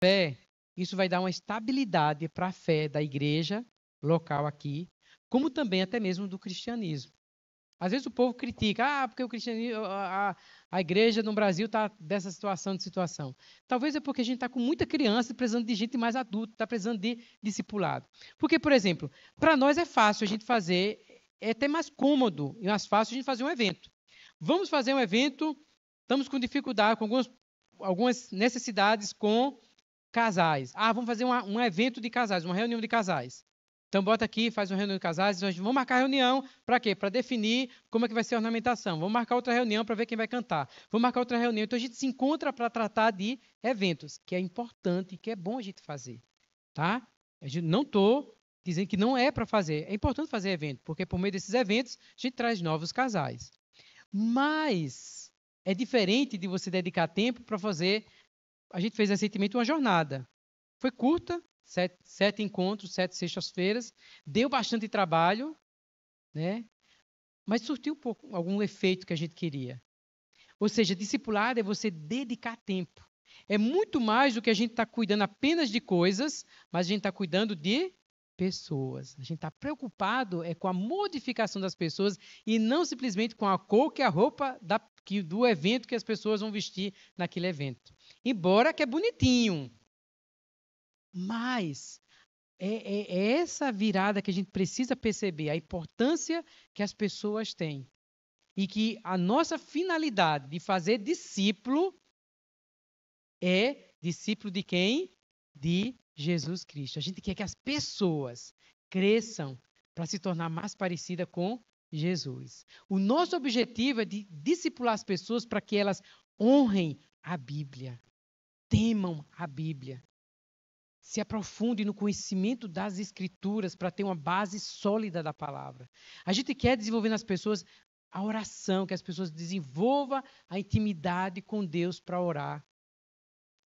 fé, isso vai dar uma estabilidade para a fé da igreja local aqui, como também até mesmo do cristianismo. Às vezes o povo critica, ah, porque o cristianismo, a, a igreja no Brasil está dessa situação de situação. Talvez é porque a gente está com muita criança precisando de gente mais adulta, está precisando de discipulado. Porque, por exemplo, para nós é fácil a gente fazer, é até mais cômodo e mais fácil a gente fazer um evento. Vamos fazer um evento, estamos com dificuldade, com algumas, algumas necessidades com casais. Ah, vamos fazer uma, um evento de casais, uma reunião de casais. Então bota aqui, faz uma reunião de casais, então, vamos marcar reunião para quê? Para definir como é que vai ser a ornamentação. Vamos marcar outra reunião para ver quem vai cantar. Vamos marcar outra reunião. Então a gente se encontra para tratar de eventos, que é importante, que é bom a gente fazer, tá? A gente não tô dizendo que não é para fazer. É importante fazer evento, porque por meio desses eventos a gente traz novos casais. Mas é diferente de você dedicar tempo para fazer a gente fez recentemente uma jornada. Foi curta, sete, sete encontros, sete sextas-feiras, deu bastante trabalho, né? mas surtiu pouco, algum efeito que a gente queria. Ou seja, discipular é você dedicar tempo. É muito mais do que a gente está cuidando apenas de coisas, mas a gente está cuidando de pessoas. A gente está preocupado é com a modificação das pessoas e não simplesmente com a cor que a roupa da, que do evento que as pessoas vão vestir naquele evento. Embora que é bonitinho, mas é, é, é essa virada que a gente precisa perceber, a importância que as pessoas têm. E que a nossa finalidade de fazer discípulo é discípulo de quem? De Jesus Cristo. A gente quer que as pessoas cresçam para se tornar mais parecida com Jesus. O nosso objetivo é de discipular as pessoas para que elas honrem a Bíblia, temam a Bíblia, se aprofunde no conhecimento das Escrituras para ter uma base sólida da palavra. A gente quer desenvolver nas pessoas a oração, que as pessoas desenvolvam a intimidade com Deus para orar.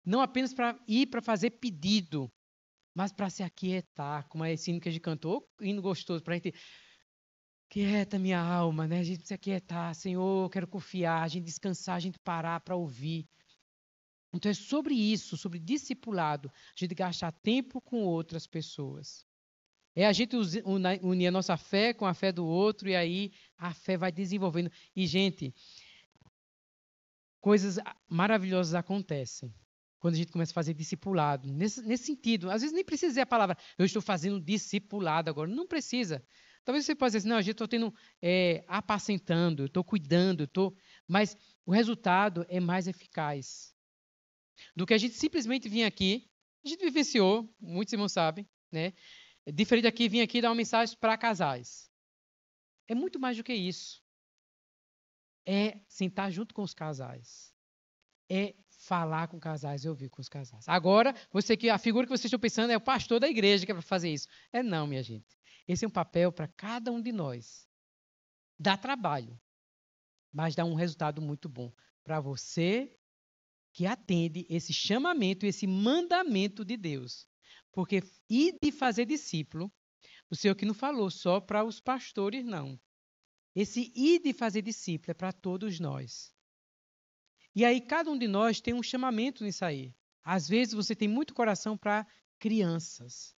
Não apenas para ir para fazer pedido, mas para se aquietar, como é esse hino que a gente cantou, hino gostoso, para a gente Quieta minha alma, né? A gente precisa quietar, Senhor, eu quero confiar, a gente descansar, a gente parar para ouvir. Então é sobre isso, sobre discipulado, a gente gastar tempo com outras pessoas. É a gente unir a nossa fé com a fé do outro e aí a fé vai desenvolvendo. E, gente, coisas maravilhosas acontecem quando a gente começa a fazer discipulado. Nesse, nesse sentido, às vezes nem precisa dizer a palavra, eu estou fazendo discipulado agora. Não precisa. Talvez você possa dizer assim, não, gente, estou tendo é, apacentando, estou cuidando, estou. Mas o resultado é mais eficaz do que a gente simplesmente vir aqui. A gente vivenciou, muitos irmãos sabem, né? É diferente daqui, vir aqui dar uma mensagem para casais. É muito mais do que isso. É sentar junto com os casais. É falar com casais e ouvir com os casais. Agora, você que a figura que vocês estão pensando é o pastor da igreja que é para fazer isso. É não, minha gente. Esse é um papel para cada um de nós. Dá trabalho, mas dá um resultado muito bom para você que atende esse chamamento, esse mandamento de Deus. Porque ir de fazer discípulo, o Senhor que não falou só para os pastores, não. Esse ir de fazer discípulo é para todos nós. E aí cada um de nós tem um chamamento nisso aí. Às vezes você tem muito coração para crianças.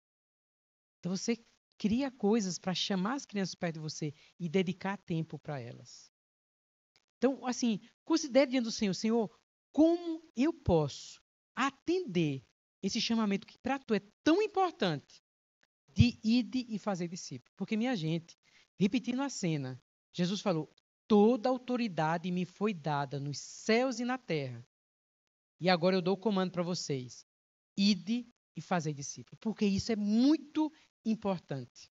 Então você cria coisas para chamar as crianças perto de você e dedicar tempo para elas. Então, assim, considere diante do Senhor, Senhor, como eu posso atender esse chamamento que para tu é tão importante de ir e fazer discípulo. Porque, minha gente, repetindo a cena, Jesus falou: Toda autoridade me foi dada nos céus e na terra. E agora eu dou o comando para vocês. Ide e fazei discípulos. Porque isso é muito importante.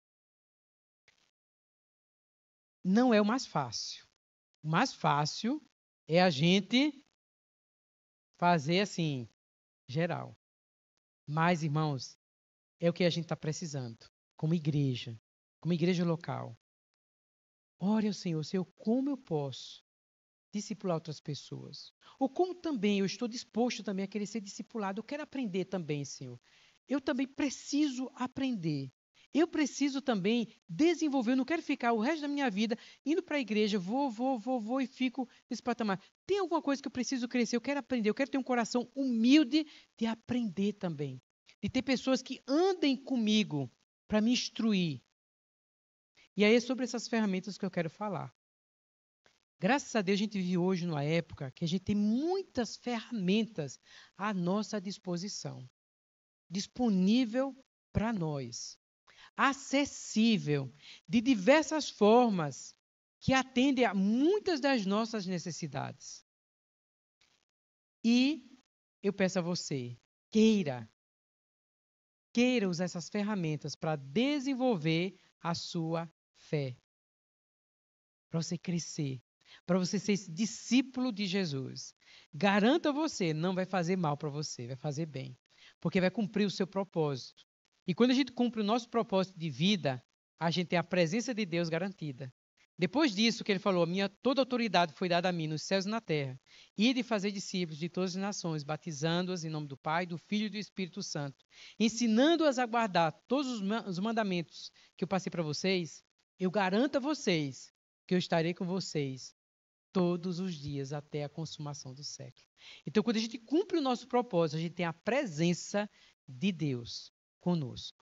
Não é o mais fácil. O mais fácil é a gente fazer assim, geral. Mas, irmãos, é o que a gente está precisando, como igreja, como igreja local. Ora, Senhor, Senhor, como eu posso discipular outras pessoas? Ou como também eu estou disposto também a querer ser discipulado? Eu quero aprender também, Senhor. Eu também preciso aprender. Eu preciso também desenvolver. Eu não quero ficar o resto da minha vida indo para a igreja, vou, vou, vou, vou e fico nesse patamar. Tem alguma coisa que eu preciso crescer, eu quero aprender, eu quero ter um coração humilde de aprender também. De ter pessoas que andem comigo para me instruir, e aí é sobre essas ferramentas que eu quero falar. Graças a Deus a gente vive hoje numa época que a gente tem muitas ferramentas à nossa disposição, disponível para nós, acessível de diversas formas que atendem a muitas das nossas necessidades. E eu peço a você, queira, queira usar essas ferramentas para desenvolver a sua fé, para você crescer, para você ser esse discípulo de Jesus. Garanto a você, não vai fazer mal para você, vai fazer bem, porque vai cumprir o seu propósito. E quando a gente cumpre o nosso propósito de vida, a gente tem a presença de Deus garantida. Depois disso que ele falou, minha toda autoridade foi dada a mim nos céus e na terra, e de fazer discípulos de todas as nações, batizando-as em nome do Pai, do Filho e do Espírito Santo, ensinando-as a guardar todos os mandamentos que eu passei para vocês, eu garanto a vocês que eu estarei com vocês todos os dias até a consumação do século. Então, quando a gente cumpre o nosso propósito, a gente tem a presença de Deus conosco.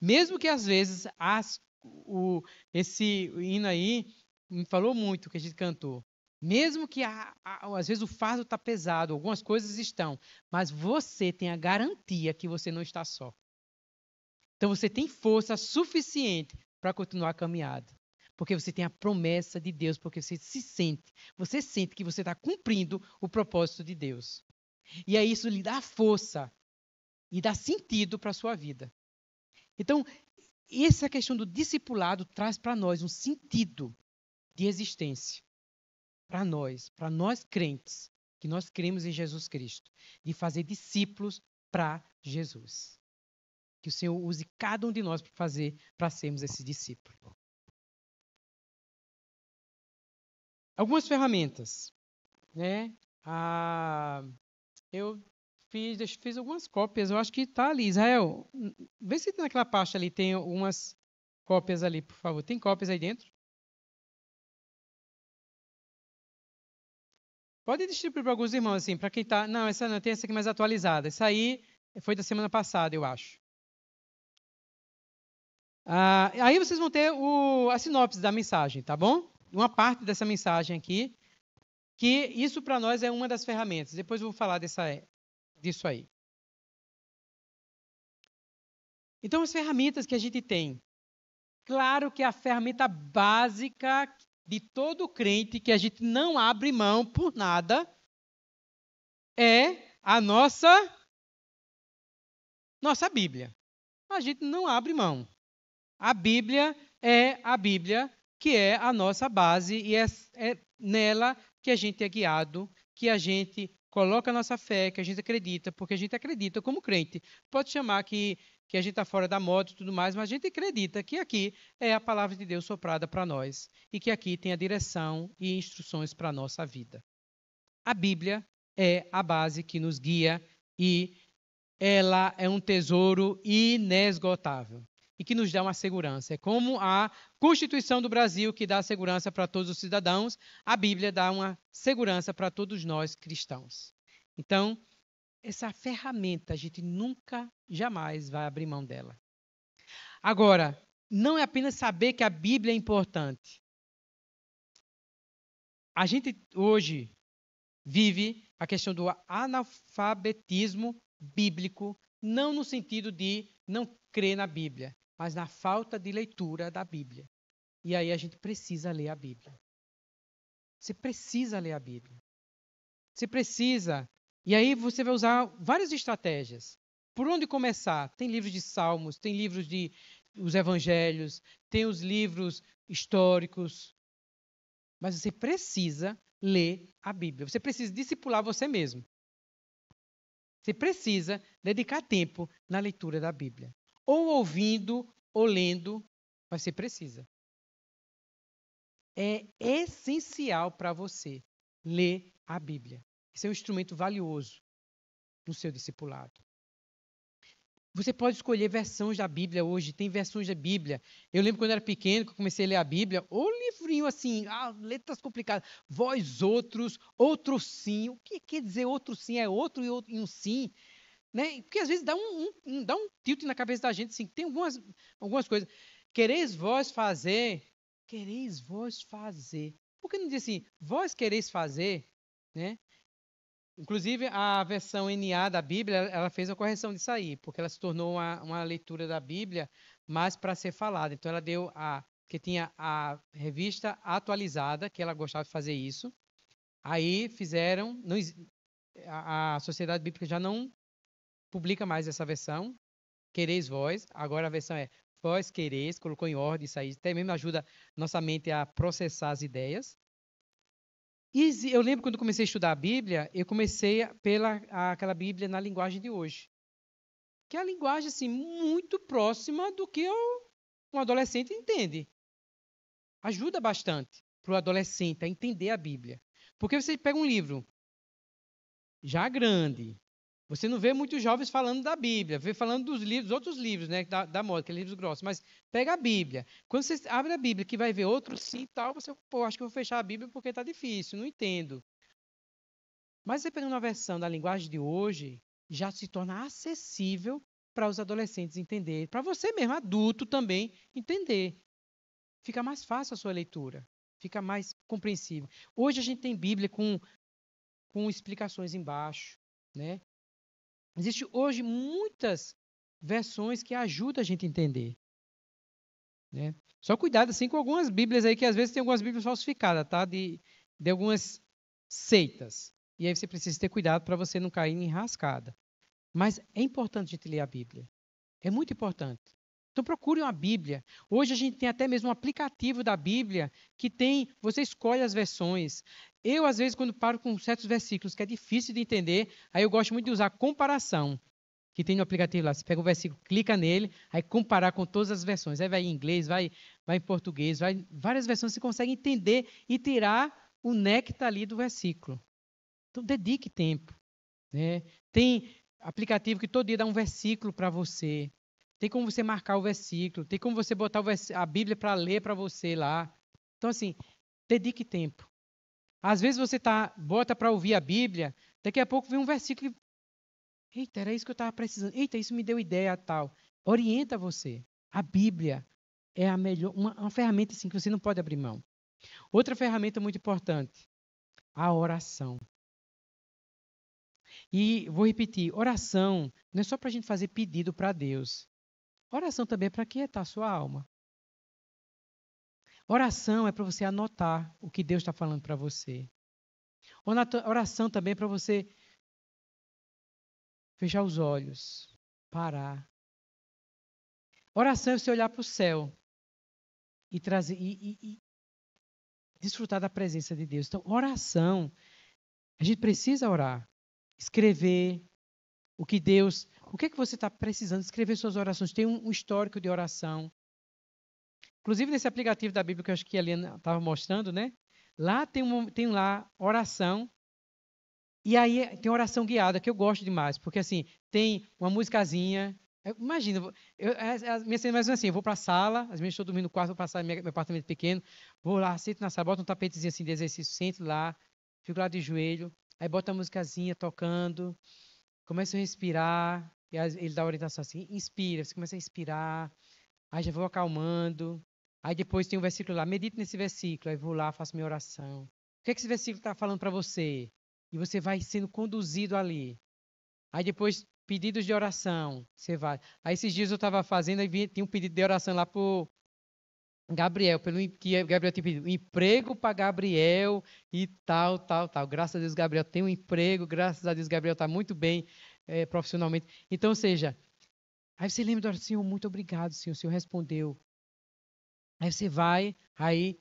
Mesmo que às vezes as, o, esse hino aí me falou muito que a gente cantou. Mesmo que a, a, às vezes o fardo está pesado, algumas coisas estão, mas você tem a garantia que você não está só. Então você tem força suficiente para continuar a caminhada. Porque você tem a promessa de Deus, porque você se sente, você sente que você está cumprindo o propósito de Deus. E aí isso lhe dá força e dá sentido para a sua vida. Então, essa questão do discipulado traz para nós um sentido de existência. Para nós, para nós crentes, que nós cremos em Jesus Cristo, de fazer discípulos para Jesus. Que o Senhor use cada um de nós para fazer, para sermos esse discípulo. Algumas ferramentas, né? Ah, eu fiz, fiz algumas cópias. Eu acho que está ali, Israel. Vê se naquela pasta ali tem umas cópias ali, por favor. Tem cópias aí dentro? Pode distribuir para alguns irmãos, assim, para quem está. Não, essa não tem essa aqui mais atualizada. Essa aí foi da semana passada, eu acho. Ah, aí vocês vão ter o, a sinopse da mensagem, tá bom? Uma parte dessa mensagem aqui, que isso para nós é uma das ferramentas. Depois eu vou falar dessa, disso aí. Então, as ferramentas que a gente tem. Claro que é a ferramenta básica de todo crente, que a gente não abre mão por nada, é a nossa nossa Bíblia. A gente não abre mão. A Bíblia é a Bíblia que é a nossa base e é, é nela que a gente é guiado, que a gente coloca a nossa fé, que a gente acredita, porque a gente acredita como crente. Pode chamar que, que a gente está fora da moda e tudo mais, mas a gente acredita que aqui é a palavra de Deus soprada para nós e que aqui tem a direção e instruções para a nossa vida. A Bíblia é a base que nos guia e ela é um tesouro inesgotável e que nos dá uma segurança. É como a Constituição do Brasil, que dá segurança para todos os cidadãos, a Bíblia dá uma segurança para todos nós cristãos. Então, essa ferramenta a gente nunca, jamais vai abrir mão dela. Agora, não é apenas saber que a Bíblia é importante. A gente hoje vive a questão do analfabetismo bíblico, não no sentido de não crer na Bíblia, mas na falta de leitura da Bíblia. E aí a gente precisa ler a Bíblia. Você precisa ler a Bíblia. Você precisa. E aí você vai usar várias estratégias. Por onde começar? Tem livros de Salmos, tem livros de os evangelhos, tem os livros históricos. Mas você precisa ler a Bíblia. Você precisa discipular você mesmo. Você precisa dedicar tempo na leitura da Bíblia ou ouvindo ou lendo, mas você precisa. É essencial para você ler a Bíblia. Esse é um instrumento valioso no seu discipulado. Você pode escolher versões da Bíblia hoje, tem versões da Bíblia. Eu lembro quando eu era pequeno, que eu comecei a ler a Bíblia, ou livrinho assim, ah, letras complicadas, vós outros, outro sim. O que quer dizer outro sim? É outro, e um sim? Né? Porque às vezes dá um, um, dá um tilt na cabeça da gente, assim, tem algumas, algumas coisas. Quereis vós fazer, quereis vós fazer. Por que não diz assim, vós quereis fazer, né? Inclusive, a versão NA da Bíblia, ela fez a correção disso aí, porque ela se tornou uma, uma leitura da Bíblia, mais para ser falada. Então, ela deu a... que tinha a revista atualizada, que ela gostava de fazer isso. Aí fizeram... Não, a, a Sociedade Bíblica já não publica mais essa versão, Quereis Voz, agora a versão é Vós Quereis, colocou em ordem isso aí, até mesmo ajuda nossa mente a processar as ideias. E eu lembro quando comecei a estudar a Bíblia, eu comecei pela aquela Bíblia na linguagem de hoje, que é a linguagem assim muito próxima do que um adolescente entende. Ajuda bastante para o adolescente a entender a Bíblia, porque você pega um livro já grande, você não vê muitos jovens falando da Bíblia, vê falando dos livros, outros livros, né, da, da moda, que livros grossos, mas pega a Bíblia. Quando você abre a Bíblia, que vai ver outros, sim e tal, você, pô, acho que vou fechar a Bíblia porque está difícil, não entendo. Mas você pegando uma versão da linguagem de hoje, já se torna acessível para os adolescentes entenderem, para você mesmo, adulto também, entender. Fica mais fácil a sua leitura, fica mais compreensível. Hoje a gente tem Bíblia com, com explicações embaixo, né? Existe hoje muitas versões que ajudam a gente a entender. Né? Só cuidado assim com algumas Bíblias aí, que às vezes tem algumas Bíblias falsificadas, tá? De, de algumas seitas. E aí você precisa ter cuidado para você não cair em rascada. Mas é importante a gente ler a Bíblia. É muito importante. Então procure uma Bíblia. Hoje a gente tem até mesmo um aplicativo da Bíblia que tem, você escolhe as versões. Eu às vezes quando paro com certos versículos que é difícil de entender, aí eu gosto muito de usar comparação, que tem no aplicativo lá, você pega um versículo, clica nele, aí comparar com todas as versões. Aí vai em inglês, vai, vai em português, vai várias versões, você consegue entender e tirar o néctar ali do versículo. Então dedique tempo, né? Tem aplicativo que todo dia dá um versículo para você tem como você marcar o versículo, tem como você botar a Bíblia para ler para você lá. Então, assim, dedique tempo. Às vezes você tá, bota para ouvir a Bíblia, daqui a pouco vem um versículo e. Eita, era isso que eu estava precisando. Eita, isso me deu ideia tal. Orienta você. A Bíblia é a melhor, uma, uma ferramenta assim, que você não pode abrir mão. Outra ferramenta muito importante, a oração. E vou repetir, oração não é só para a gente fazer pedido para Deus. Oração também é para quietar sua alma. Oração é para você anotar o que Deus está falando para você. Oração também é para você fechar os olhos, parar. Oração é você olhar para o céu e, trazer, e, e, e desfrutar da presença de Deus. Então, oração, a gente precisa orar, escrever, o que Deus, o que é que você está precisando, escrever suas orações, tem um, histórico de oração. Inclusive nesse aplicativo da Bíblia que eu acho que a Helena estava mostrando, né? Lá tem, tem lá oração, e aí tem oração guiada, que eu gosto demais, porque assim, tem uma musicazinha. Imagina, eu, as, minhas cenas mais assim, eu vou para a sala, as minhas estão dormindo no quarto, vou para meu apartamento pequeno, vou lá, sento na sala, boto um tapetezinho assim de exercício, sento lá, fico lá de joelho, aí bota a musicazinha tocando, começa a respirar, e ele dá a orientação assim, inspira, você começa a inspirar, aí já vou acalmando, aí depois tem um versículo lá, medite nesse versículo, aí vou lá, faço minha oração. O que, é que esse versículo está falando para você? E você vai sendo conduzido ali. Aí depois, pedidos de oração, você vai. Aí esses dias eu estava fazendo, aí tinha um pedido de oração lá por Gabriel, pelo que Gabriel tinha pedido, emprego para Gabriel e tal, tal, tal. Graças a Deus, Gabriel tem um emprego, graças a Deus, Gabriel está muito bem é, profissionalmente. Então, ou seja, aí você lembra, Senhor, muito obrigado, Senhor, o Senhor respondeu. Aí você vai, aí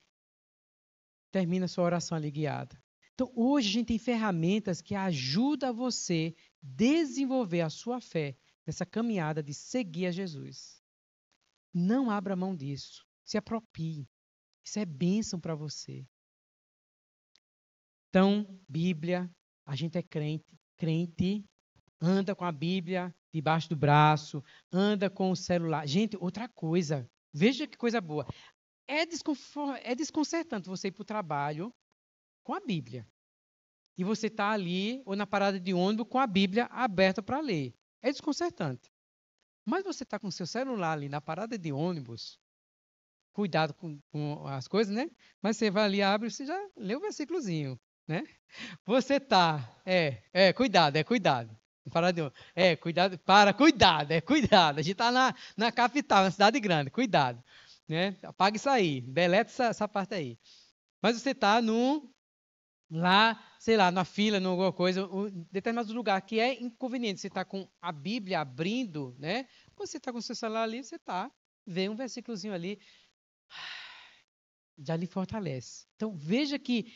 termina a sua oração ali guiada. Então, hoje a gente tem ferramentas que ajudam você desenvolver a sua fé nessa caminhada de seguir a Jesus. Não abra mão disso. Se apropie. Isso é bênção para você. Então, Bíblia, a gente é crente. Crente anda com a Bíblia debaixo do braço, anda com o celular. Gente, outra coisa. Veja que coisa boa. É, é desconcertante você ir para o trabalho com a Bíblia. E você está ali ou na parada de ônibus com a Bíblia aberta para ler. É desconcertante. Mas você está com seu celular ali na parada de ônibus, cuidado com, com as coisas, né? Mas você vai ali, abre, você já lê o versículozinho, né? Você tá, é, é, cuidado, é cuidado. Para de, É, cuidado, para, cuidado, é cuidado. A gente está na, na capital, na cidade grande, cuidado. Né? Apaga isso aí, deleta essa, essa parte aí. Mas você está num lá, sei lá, na fila, em alguma coisa, um determinado lugar que é inconveniente. Você está com a Bíblia abrindo, né? Você está com o seu celular ali, você está, vê um versículozinho ali já lhe fortalece. Então veja que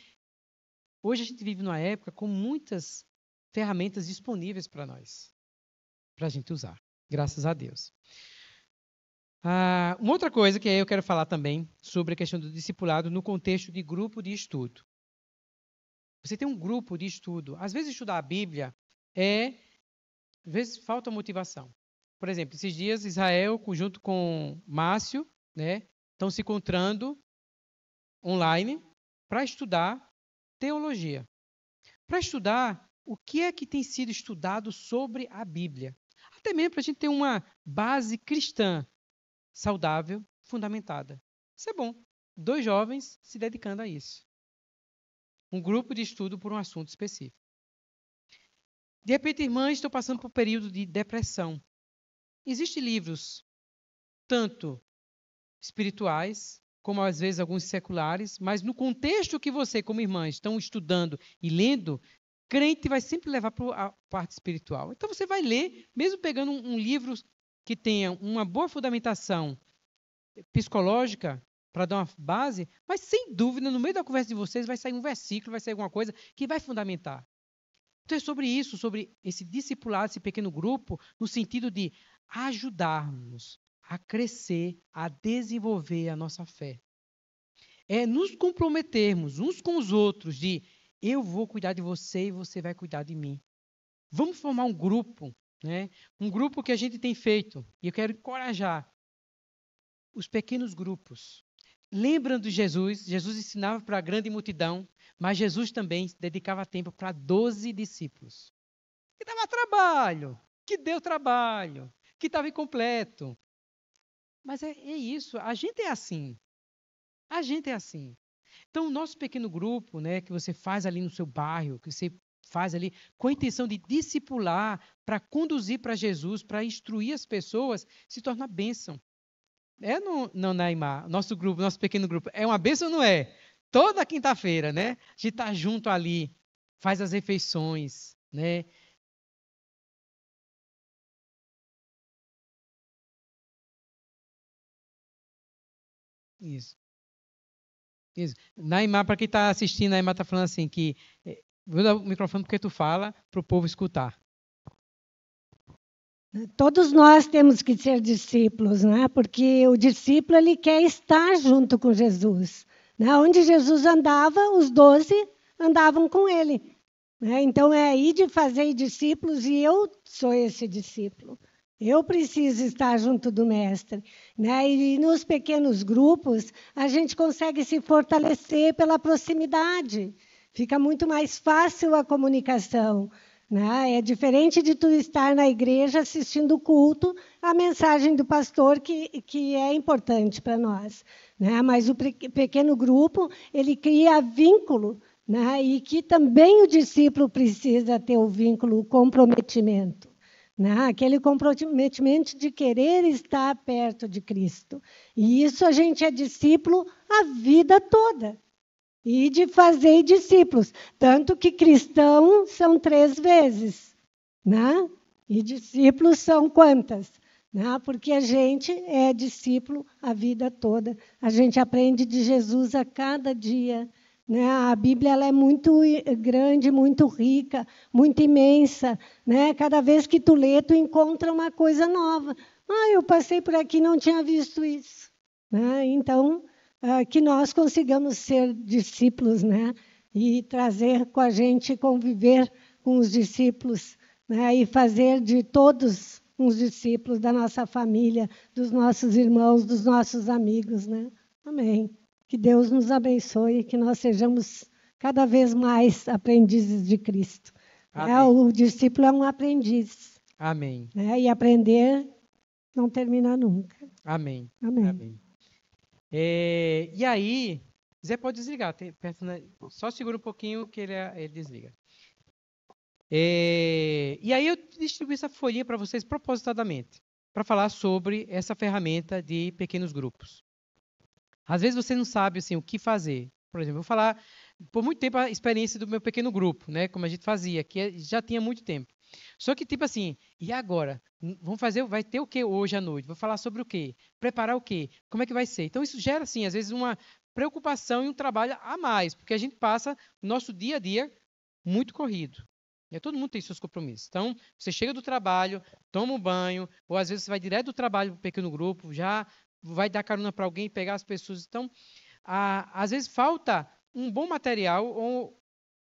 hoje a gente vive numa época com muitas ferramentas disponíveis para nós, para a gente usar, graças a Deus. Ah, uma outra coisa que eu quero falar também sobre a questão do discipulado no contexto de grupo de estudo. Você tem um grupo de estudo. Às vezes estudar a Bíblia é, às vezes falta motivação. Por exemplo, esses dias Israel, junto com Márcio, né, estão se encontrando online para estudar teologia. Para estudar o que é que tem sido estudado sobre a Bíblia. Até mesmo para a gente ter uma base cristã saudável, fundamentada. Isso é bom. Dois jovens se dedicando a isso. Um grupo de estudo por um assunto específico. De repente, irmãs, estou passando por um período de depressão. Existem livros, tanto espirituais, como às vezes alguns seculares, mas no contexto que você, como irmã, estão estudando e lendo, crente vai sempre levar para a parte espiritual. Então você vai ler, mesmo pegando um, livro que tenha uma boa fundamentação psicológica para dar uma base, mas sem dúvida, no meio da conversa de vocês vai sair um versículo, vai sair alguma coisa que vai fundamentar. Então é sobre isso, sobre esse discipulado, esse pequeno grupo, no sentido de ajudarmos, a crescer, a desenvolver a nossa fé. É nos comprometermos uns com os outros de eu vou cuidar de você e você vai cuidar de mim. Vamos formar um grupo, né? Um grupo que a gente tem feito e eu quero encorajar os pequenos grupos. Lembrando de Jesus? Jesus ensinava para a grande multidão, mas Jesus também dedicava tempo para 12 discípulos. Que dava trabalho, que deu trabalho, que estava incompleto, mas é, é isso, a gente é assim. A gente é assim. Então, o nosso pequeno grupo, né, que você faz ali no seu bairro, que você faz ali com a intenção de discipular, para conduzir para Jesus, para instruir as pessoas, se torna bênção. É, não, não, Neymar Nosso grupo, nosso pequeno grupo, é uma bênção ou não é? Toda quinta-feira, né? A gente está junto ali, faz as refeições, né? Isso. Isso. Naimar, para quem está assistindo, Naimar está falando assim que. Eh, vou dar o microfone porque tu fala, para o povo escutar. Todos nós temos que ser discípulos, né? porque o discípulo ele quer estar junto com Jesus. Né? Onde Jesus andava, os doze andavam com ele. Né? Então é aí de fazer discípulos e eu sou esse discípulo. Eu preciso estar junto do mestre, né? E nos pequenos grupos a gente consegue se fortalecer pela proximidade. Fica muito mais fácil a comunicação, né? É diferente de tu estar na igreja assistindo o culto, a mensagem do pastor que que é importante para nós, né? Mas o pequeno grupo ele cria vínculo, né? E que também o discípulo precisa ter o vínculo, o comprometimento. Né? Aquele comprometimento de querer estar perto de Cristo. E isso a gente é discípulo a vida toda. E de fazer discípulos. Tanto que cristão são três vezes. Né? E discípulos são quantas? Né? Porque a gente é discípulo a vida toda. A gente aprende de Jesus a cada dia né? A Bíblia ela é muito grande, muito rica, muito imensa. Né? Cada vez que tu lê, tu encontra uma coisa nova. Ah, eu passei por aqui e não tinha visto isso. Né? Então, ah, que nós consigamos ser discípulos né? e trazer com a gente, conviver com os discípulos né? e fazer de todos uns discípulos da nossa família, dos nossos irmãos, dos nossos amigos, né? Amém. Que Deus nos abençoe e que nós sejamos cada vez mais aprendizes de Cristo. É, o discípulo é um aprendiz. Amém. Né? E aprender não termina nunca. Amém. Amém. Amém. É, e aí, Zé pode desligar. Tem, né? só segura um pouquinho que ele, ele desliga. É, e aí eu distribuí essa folhinha para vocês propositadamente, para falar sobre essa ferramenta de pequenos grupos. Às vezes você não sabe assim o que fazer. Por exemplo, eu vou falar por muito tempo a experiência do meu pequeno grupo, né, como a gente fazia, que é, já tinha muito tempo. Só que tipo assim, e agora? Vamos fazer, vai ter o que hoje à noite? Vou falar sobre o que? Preparar o que? Como é que vai ser? Então isso gera assim, às vezes uma preocupação e um trabalho a mais, porque a gente passa o nosso dia a dia muito corrido. E todo mundo tem seus compromissos. Então, você chega do trabalho, toma um banho, ou às vezes você vai direto do trabalho para o pequeno grupo, já vai dar carona para alguém, pegar as pessoas. Então, a, às vezes falta um bom material ou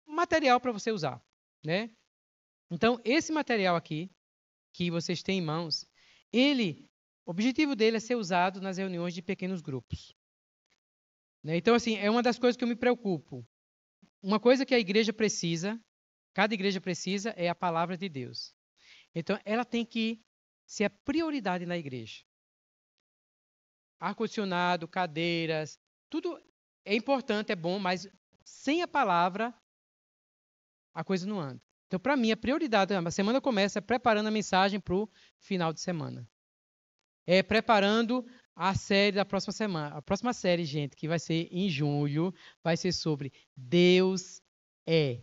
um material para você usar, né? Então, esse material aqui que vocês têm em mãos, ele, o objetivo dele é ser usado nas reuniões de pequenos grupos. Né? Então, assim, é uma das coisas que eu me preocupo. Uma coisa que a igreja precisa, cada igreja precisa, é a palavra de Deus. Então, ela tem que ser a prioridade na igreja ar-condicionado, cadeiras, tudo é importante, é bom, mas sem a palavra a coisa não anda. Então, para mim, a prioridade da semana começa preparando a mensagem para o final de semana. É preparando a série da próxima semana. A próxima série, gente, que vai ser em junho, vai ser sobre Deus é.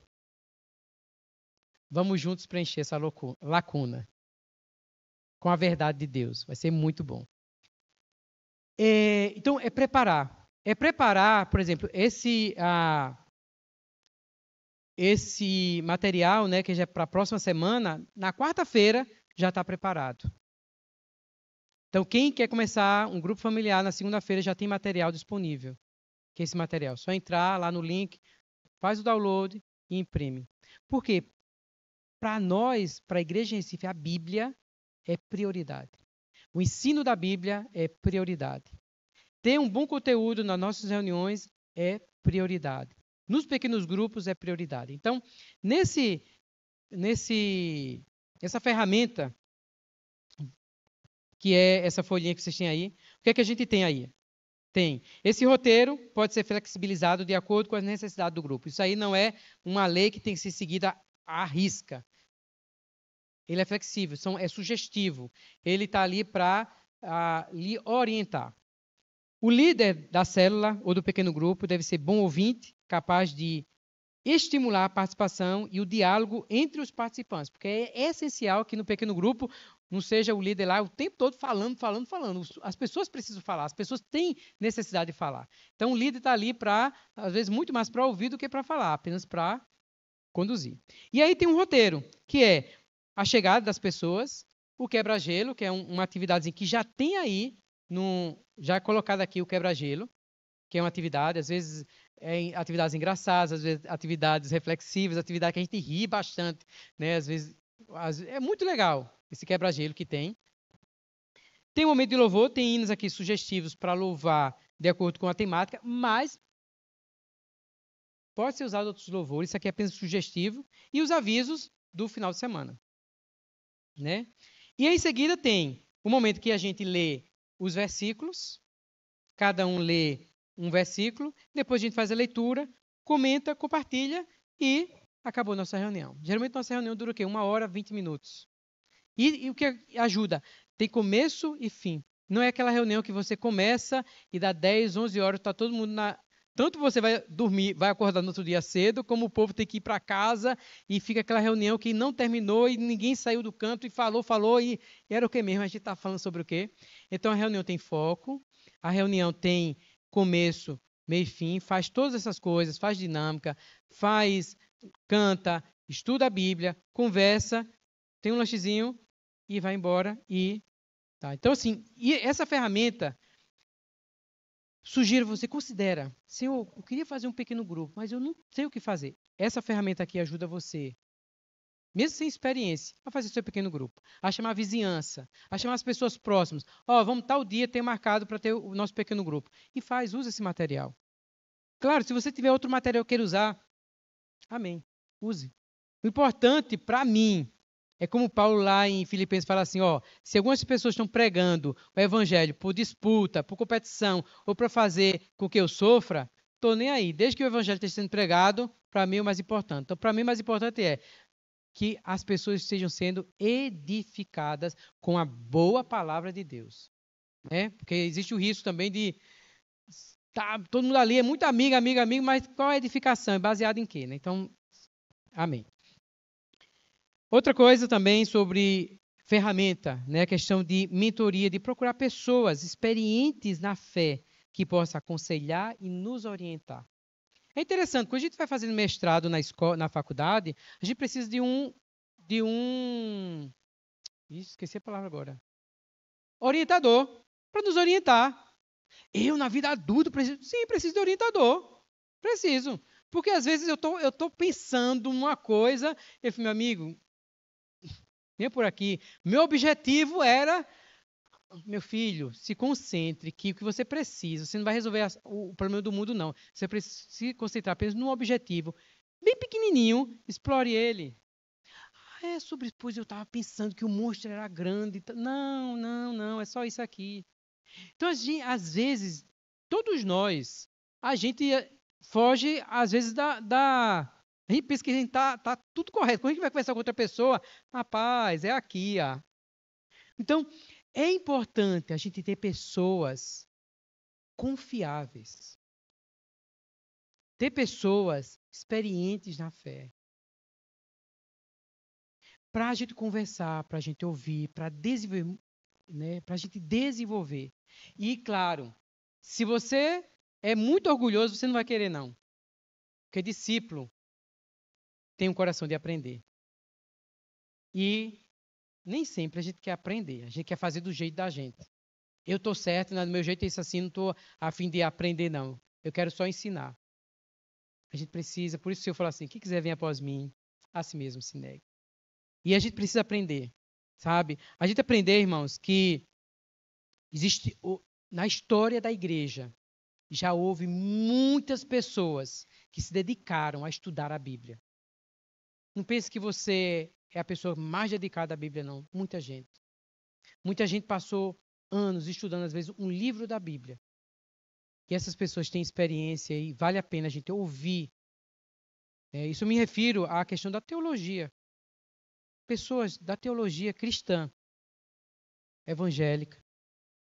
Vamos juntos preencher essa lacuna com a verdade de Deus. Vai ser muito bom. É, então, é preparar. É preparar, por exemplo, esse, ah, esse material, né, que já é para a próxima semana, na quarta-feira já está preparado. Então, quem quer começar um grupo familiar na segunda-feira já tem material disponível. Que é esse material. Só entrar lá no link, faz o download e imprime. Por quê? Para nós, para a Igreja Recife, a Bíblia é prioridade. O ensino da Bíblia é prioridade. Ter um bom conteúdo nas nossas reuniões é prioridade. Nos pequenos grupos é prioridade. Então, nesse, nesse, essa ferramenta que é essa folhinha que vocês têm aí, o que é que a gente tem aí? Tem. Esse roteiro pode ser flexibilizado de acordo com as necessidades do grupo. Isso aí não é uma lei que tem que ser seguida à risca. Ele é flexível, são, é sugestivo. Ele está ali para ah, lhe orientar. O líder da célula ou do pequeno grupo deve ser bom ouvinte, capaz de estimular a participação e o diálogo entre os participantes, porque é essencial que no pequeno grupo não seja o líder lá o tempo todo falando, falando, falando. As pessoas precisam falar, as pessoas têm necessidade de falar. Então o líder está ali para, às vezes, muito mais para ouvir do que para falar, apenas para conduzir. E aí tem um roteiro, que é a chegada das pessoas, o quebra-gelo, que é um, uma atividade que já tem aí, já é colocado aqui o quebra-gelo, que é uma atividade, às vezes é atividades engraçadas, às vezes atividades reflexivas, atividade que a gente ri bastante, né? Às vezes às, é muito legal esse quebra-gelo que tem. Tem um momento de louvor, tem hinos aqui sugestivos para louvar de acordo com a temática, mas pode ser usado outros louvores, isso aqui é apenas sugestivo, e os avisos do final de semana. Né? E em seguida tem o momento que a gente lê os versículos, cada um lê um versículo, depois a gente faz a leitura, comenta, compartilha e acabou nossa reunião. Geralmente nossa reunião dura o quê? Uma hora, 20 minutos. E, e, o que ajuda? Tem começo e fim. Não é aquela reunião que você começa e dá 10, 11 horas, está todo mundo na, tanto você vai dormir, vai acordar no outro dia cedo, como o povo tem que ir para casa e fica aquela reunião que não terminou e ninguém saiu do canto e falou, falou e, era o que mesmo? A gente está falando sobre o quê? Então a reunião tem foco, a reunião tem começo, meio e fim, faz todas essas coisas, faz dinâmica, faz, canta, estuda a Bíblia, conversa, tem um lanchezinho e vai embora e tá. Então assim, essa ferramenta Sugiro você considera, Senhor, eu queria fazer um pequeno grupo, mas eu não sei o que fazer. Essa ferramenta aqui ajuda você, mesmo sem experiência, a fazer seu pequeno grupo, a chamar a vizinhança, a chamar as pessoas próximas. Ó, oh, vamos tal dia ter marcado para ter o nosso pequeno grupo. E faz, usa esse material. Claro, se você tiver outro material que queira usar, amém. Use. O importante para mim é como Paulo lá em Filipenses fala assim, ó, se algumas pessoas estão pregando o evangelho por disputa, por competição ou para fazer com que eu sofra, tô nem aí. Desde que o evangelho esteja sendo pregado, para mim é o mais importante. Então, para mim o mais importante é que as pessoas estejam sendo edificadas com a boa palavra de Deus, né? Porque existe o risco também de tá todo mundo ali é muito amigo, amigo, amigo, mas qual é a edificação? É baseado em quê, né? Então, amém. Outra coisa também sobre ferramenta, né? A questão de mentoria, de procurar pessoas experientes na fé que possa aconselhar e nos orientar. É interessante, quando a gente vai fazendo mestrado na escola, na faculdade, a gente precisa de um de um esqueci a palavra agora. Orientador para nos orientar. Eu na vida adulta preciso, sim, preciso de orientador. Preciso. Porque às vezes eu tô, eu tô pensando uma coisa, eu falo, meu amigo, Vem por aqui. Meu objetivo era, meu filho, se concentre que o que você precisa, você não vai resolver o problema do mundo não. Você precisa se concentrar apenas no objetivo, bem pequenininho, explore ele. Ah, é sobre pois eu estava pensando que o monstro era grande. Não, não, não, é só isso aqui. Então, às vezes, todos nós, a gente eh, foge, às vezes, da, da a gente pensa que a gente tá, tá tudo correto. É Quando a gente vai conversar com outra pessoa, rapaz, é aqui, ah. Então, é importante a gente ter pessoas confiáveis. Ter pessoas experientes na fé. Para a gente conversar, para a gente ouvir, para desenvolver, né, para a gente desenvolver. E, claro, se você é muito orgulhoso, você não vai querer, não. Porque discípulo tem um coração de aprender. E nem sempre a gente quer aprender, a gente quer fazer do jeito da gente. Eu estou certo, não, né, do meu jeito é isso assim, não estou a fim de aprender, não. Eu quero só ensinar. A gente precisa, por isso se eu falo assim, quem quiser vir após mim, a si mesmo se negue. E a gente precisa aprender, sabe? A gente aprender, irmãos, que existe na história da igreja já houve muitas pessoas que se dedicaram a estudar a Bíblia. Não pense que você é a pessoa mais dedicada à Bíblia, não. Muita gente. Muita gente passou anos estudando, às vezes, um livro da Bíblia. E essas pessoas têm experiência e vale a pena a gente ouvir. É, isso me refiro à questão da teologia. Pessoas da teologia cristã, evangélica,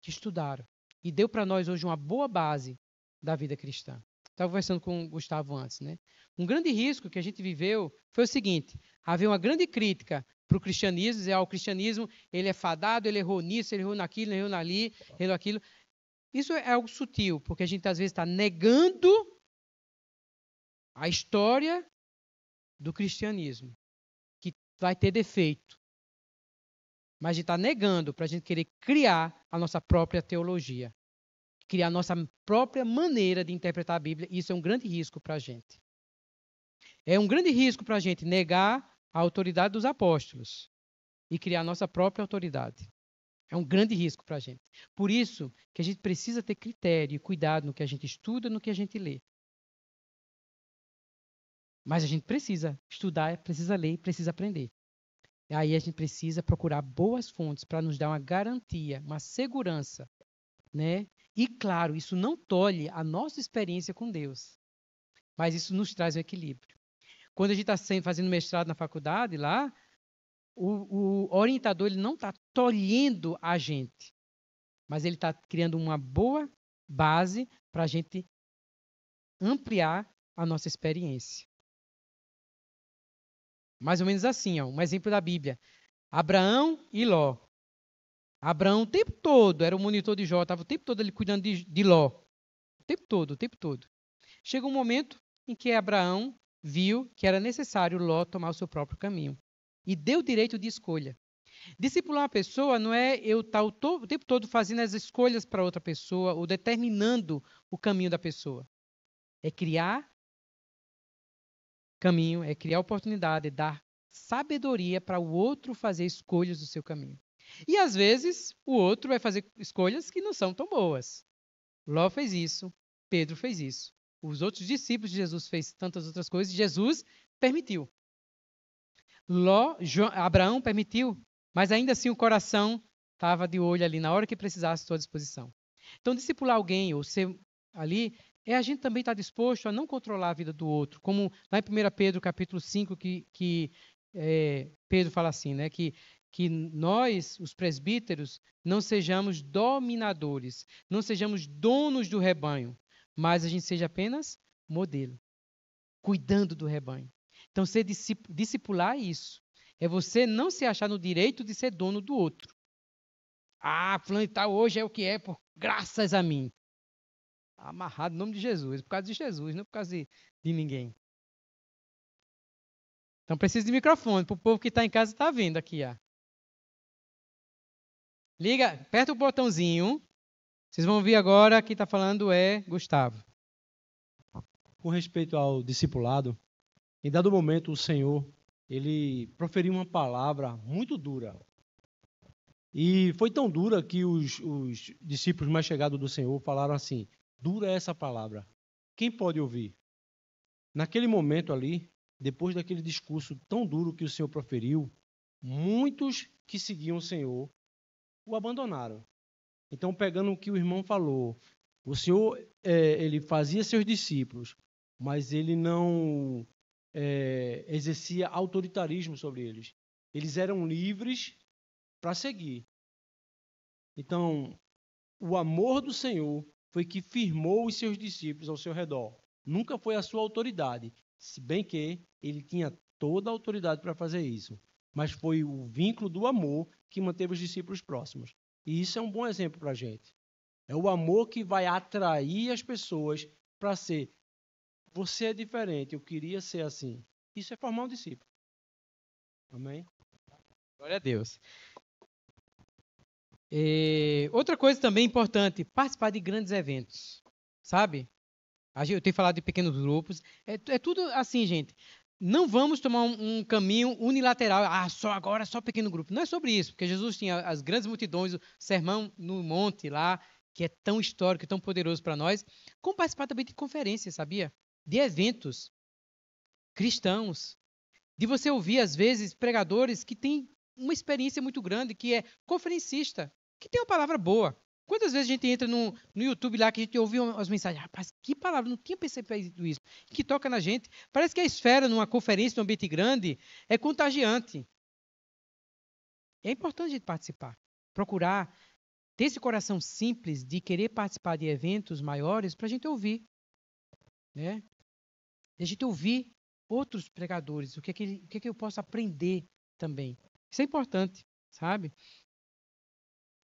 que estudaram. E deu para nós hoje uma boa base da vida cristã. Estava conversando com o Gustavo antes, né? Um grande risco que a gente viveu foi o seguinte: havia uma grande crítica para o cristianismo, dizer, ah, o cristianismo ele é fadado, ele errou nisso, ele errou naquilo, ele errou nali, ele errou aquilo. Isso é algo sutil, porque a gente às vezes está negando a história do cristianismo, que vai ter defeito. Mas a gente está negando para a gente querer criar a nossa própria teologia criar nossa própria maneira de interpretar a Bíblia, isso é um grande risco para a gente. É um grande risco para a gente negar a autoridade dos apóstolos e criar nossa própria autoridade. É um grande risco para a gente. Por isso que a gente precisa ter critério e cuidado no que a gente estuda, no que a gente lê. Mas a gente precisa estudar, precisa ler, precisa aprender. E aí a gente precisa procurar boas fontes para nos dar uma garantia, uma segurança, né, e claro, isso não tolhe a nossa experiência com Deus, mas isso nos traz o equilíbrio. Quando a gente está fazendo mestrado na faculdade lá, o, o orientador ele não está tolhendo a gente, mas ele está criando uma boa base para a gente ampliar a nossa experiência. Mais ou menos assim, ó, um exemplo da Bíblia. Abraão e Ló. Abraão o tempo todo era o monitor de Jó, estava o tempo todo ali cuidando de, de Ló. O tempo todo, o tempo todo. Chega um momento em que Abraão viu que era necessário Ló tomar o seu próprio caminho e deu direito de escolha. Discipular uma pessoa não é eu estar tá o, o tempo todo fazendo as escolhas para outra pessoa ou determinando o caminho da pessoa. É criar caminho, é criar oportunidade, é dar sabedoria para o outro fazer escolhas do seu caminho. E às vezes o outro vai fazer escolhas que não são tão boas. Ló fez isso, Pedro fez isso. Os outros discípulos de Jesus fez tantas outras coisas, Jesus permitiu. Ló, Abraão permitiu, mas ainda assim o coração estava de olho ali na hora que precisasse à sua disposição. Então, discipular alguém ou ser ali é a gente também estar tá disposto a não controlar a vida do outro, como lá em 1 Pedro capítulo 5, que, que é, Pedro fala assim, né, que que nós, os presbíteros, não sejamos dominadores, não sejamos donos do rebanho, mas a gente seja apenas modelo, cuidando do rebanho. Então, ser discipular é isso. É você não se achar no direito de ser dono do outro. Ah, fulano tal hoje é o que é, por graças a mim. Tá amarrado no nome de Jesus, por causa de Jesus, não é por causa de, de ninguém. Então preciso de microfone, para o povo que está em casa está vendo aqui. Liga, aperta o botãozinho. Vocês vão ver agora quem está falando é Gustavo. Com respeito ao discipulado, em dado momento o Senhor ele proferiu uma palavra muito dura. E foi tão dura que os, os discípulos mais chegados do Senhor falaram assim: dura é essa palavra. Quem pode ouvir? Naquele momento ali, depois daquele discurso tão duro que o Senhor proferiu, muitos que seguiam o Senhor o abandonaram. Então, pegando o que o irmão falou, o Senhor é, ele fazia seus discípulos, mas ele não é, exercia autoritarismo sobre eles. Eles eram livres para seguir. Então, o amor do Senhor foi que firmou os seus discípulos ao seu redor. Nunca foi a sua autoridade, se bem que ele tinha toda a autoridade para fazer isso mas foi o vínculo do amor que manteve os discípulos próximos. E isso é um bom exemplo para a gente. É o amor que vai atrair as pessoas para ser. Você é diferente, eu queria ser assim. Isso é formar um discípulo. Amém? Glória a Deus. É, outra coisa também importante, participar de grandes eventos, sabe? Eu tenho falado de pequenos grupos. É, é tudo assim, gente não vamos tomar um, um, caminho unilateral, ah, só agora, só pequeno grupo. Não é sobre isso, porque Jesus tinha as grandes multidões, o sermão no monte lá, que é tão histórico, tão poderoso para nós, como participar também de conferências, sabia? De eventos cristãos. De você ouvir, às vezes, pregadores que têm uma experiência muito grande, que é conferencista, que tem uma palavra boa, Quantas vezes a gente entra no, no YouTube lá que a gente ouve as mensagens, rapaz, que palavra, não tinha percebido isso, que toca na gente. Parece que a esfera numa conferência, num ambiente grande, é contagiante. É importante a gente participar, procurar ter esse coração simples de querer participar de eventos maiores para a gente ouvir, né? A gente ouvir outros pregadores, o que é que, o que, é que eu posso aprender também. Isso é importante, sabe?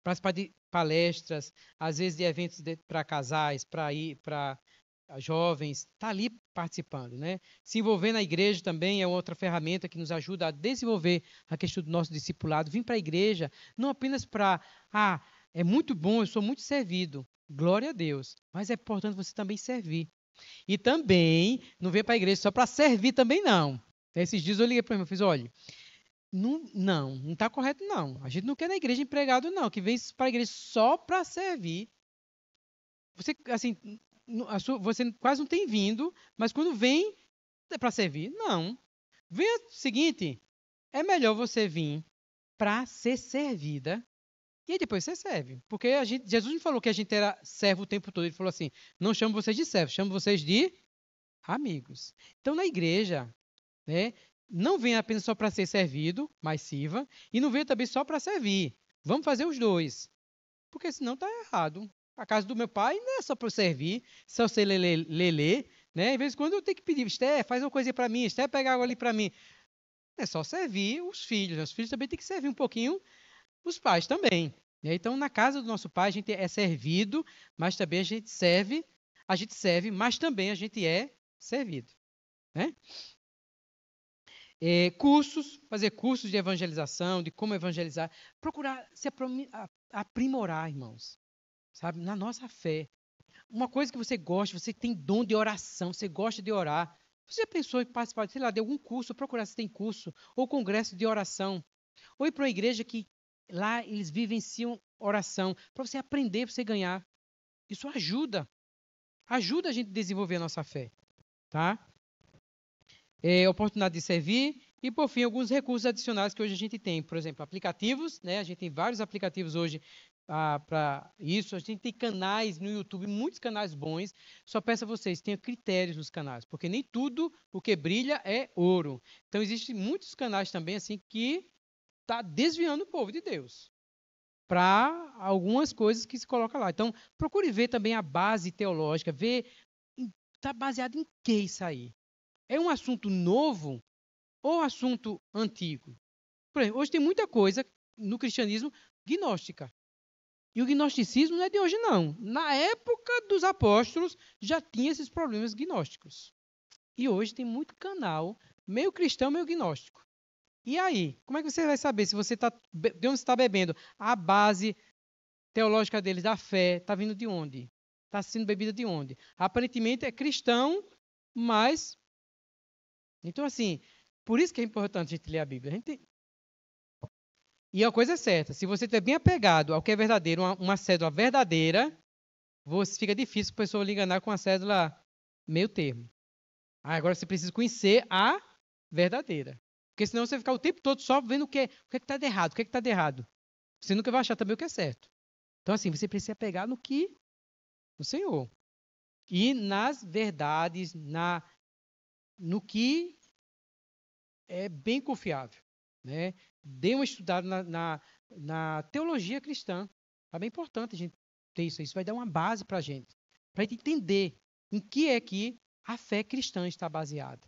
participar de palestras, às vezes de eventos para casais, para ir para jovens, está ali participando, né? Se envolver na igreja também é outra ferramenta que nos ajuda a desenvolver a questão do nosso discipulado. Vim para a igreja não apenas para ah, é muito bom, eu sou muito servido. Glória a Deus. Mas é importante você também servir. E também não vem para a igreja só para servir também não. Esses dias eu liguei para ele e fiz, olha, não, não, não tá correto, não. A gente não quer na igreja empregado, não, que vem para a igreja só para servir. Você, assim, sua, você quase não tem vindo, mas quando vem, é para servir. Não. vem o seguinte, é melhor você vir para ser servida e aí depois você serve. Porque a gente, Jesus não falou que a gente era servo o tempo todo. Ele falou assim, não chamo vocês de servos, chamo vocês de amigos. Então, na igreja, né, não venha apenas só para ser servido, mas sirva, e não venha também só para servir. Vamos fazer os dois. Porque senão está errado. A casa do meu pai não é só para servir, só ser lelê, lelê, né? Às vezes quando eu tenho que pedir, Esté, faz uma coisa para mim, Esté, pega água ali para mim. É só servir os filhos. Os filhos também têm que servir um pouquinho os pais também. Né? Então, na casa do nosso pai, a gente é servido, mas também a gente serve, a gente serve, mas também a gente é servido. Né? É, cursos, fazer cursos de evangelização, de como evangelizar. Procurar se aprimorar, irmãos, sabe, na nossa fé. Uma coisa que você gosta, você tem dom de oração, você gosta de orar. Você já pensou em participar, sei lá, de algum curso, procurar se tem curso, ou congresso de oração, ou ir para uma igreja que lá eles vivenciam oração, para você aprender, para você ganhar. Isso ajuda. Ajuda a gente a desenvolver a nossa fé, tá? é, oportunidade de servir e, por fim, alguns recursos adicionais que hoje a gente tem. Por exemplo, aplicativos, né? a gente tem vários aplicativos hoje ah, para isso. A gente tem canais no YouTube, muitos canais bons. Só peço a vocês, tenham critérios nos canais, porque nem tudo o que brilha é ouro. Então, existem muitos canais também assim que está desviando o povo de Deus para algumas coisas que se coloca lá. Então, procure ver também a base teológica, ver está baseado em que isso aí. É um assunto novo ou assunto antigo? Por exemplo, hoje tem muita coisa no cristianismo gnóstica. E o gnosticismo não é de hoje, não. Na época dos apóstolos já tinha esses problemas gnósticos. E hoje tem muito canal, meio cristão, meio gnóstico. E aí, como é que você vai saber se você está de onde está bebendo? A base teológica deles, da fé, está vindo de onde? Está sendo bebida de onde? Aparentemente é cristão, mas então, assim, por isso que é importante a gente ler a Bíblia. A gente... E a coisa é certa: se você estiver bem apegado ao que é verdadeiro, uma, uma cédula verdadeira, você fica difícil a pessoa lhe enganar com uma cédula meio termo. Ah, agora você precisa conhecer a verdadeira. Porque senão você vai ficar o tempo todo só vendo o que, é, o que é está de errado, o que é está de errado. Você nunca vai achar também o que é certo. Então, assim, você precisa pegar no que? No Senhor. E nas verdades, na no que é bem confiável. Né? Dê uma estudada na, na, na teologia cristã. É bem importante a gente ter isso. Isso vai dar uma base para a gente, para a gente entender em que é que a fé cristã está baseada.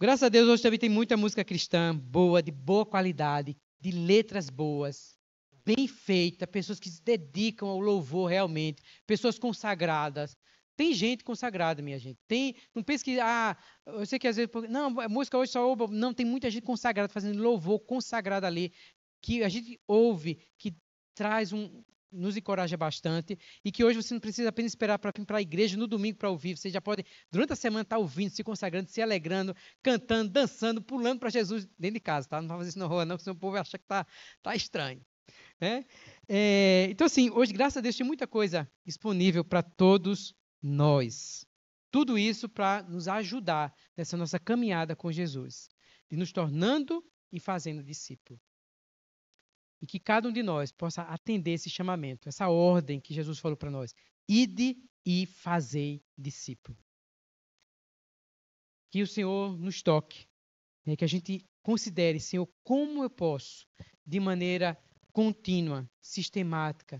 Graças a Deus, hoje também tem muita música cristã boa, de boa qualidade, de letras boas, bem feita, pessoas que se dedicam ao louvor realmente, pessoas consagradas, tem gente consagrada, minha gente. Tem, não pense que, ah, eu sei que às vezes, não, é música hoje só ouve. Não, tem muita gente consagrada fazendo louvor consagrado ali, que a gente ouve, que traz um, nos encoraja bastante e que hoje você não precisa apenas esperar para vir para a igreja no domingo para ouvir, você já pode durante a semana estar tá ouvindo, se consagrando, se alegrando, cantando, dançando, pulando para Jesus dentro de casa, tá? Não vai fazer isso na rua não, senão o povo acha que tá, tá estranho, né? É, então assim, hoje graças a Deus tem muita coisa disponível para todos nós. Tudo isso para nos ajudar nessa nossa caminhada com Jesus, de nos tornando e fazendo discípulo. E que cada um de nós possa atender esse chamamento, essa ordem que Jesus falou para nós: ide e fazei discípulo. Que o Senhor nos toque, né? que a gente considere, Senhor, como eu posso, de maneira contínua, sistemática,